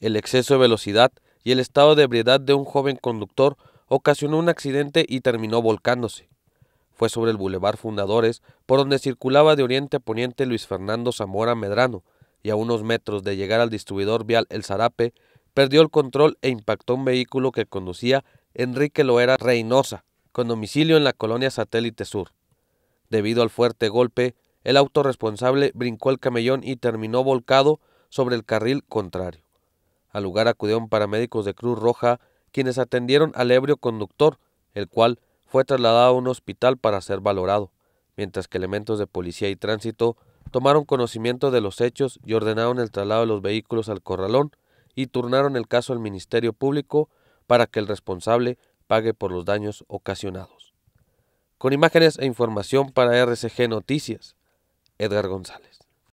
El exceso de velocidad y el estado de ebriedad de un joven conductor ocasionó un accidente y terminó volcándose. Fue sobre el Boulevard Fundadores, por donde circulaba de oriente a poniente Luis Fernando Zamora Medrano, y a unos metros de llegar al distribuidor vial El Zarape, perdió el control e impactó un vehículo que conducía Enrique Loera Reynosa, con domicilio en la colonia Satélite Sur. Debido al fuerte golpe, el auto responsable brincó el camellón y terminó volcado sobre el carril contrario. Al lugar acudieron paramédicos de Cruz Roja, quienes atendieron al ebrio conductor, el cual fue trasladado a un hospital para ser valorado, mientras que elementos de policía y tránsito tomaron conocimiento de los hechos y ordenaron el traslado de los vehículos al corralón y turnaron el caso al Ministerio Público para que el responsable pague por los daños ocasionados. Con imágenes e información para RCG Noticias, Edgar González.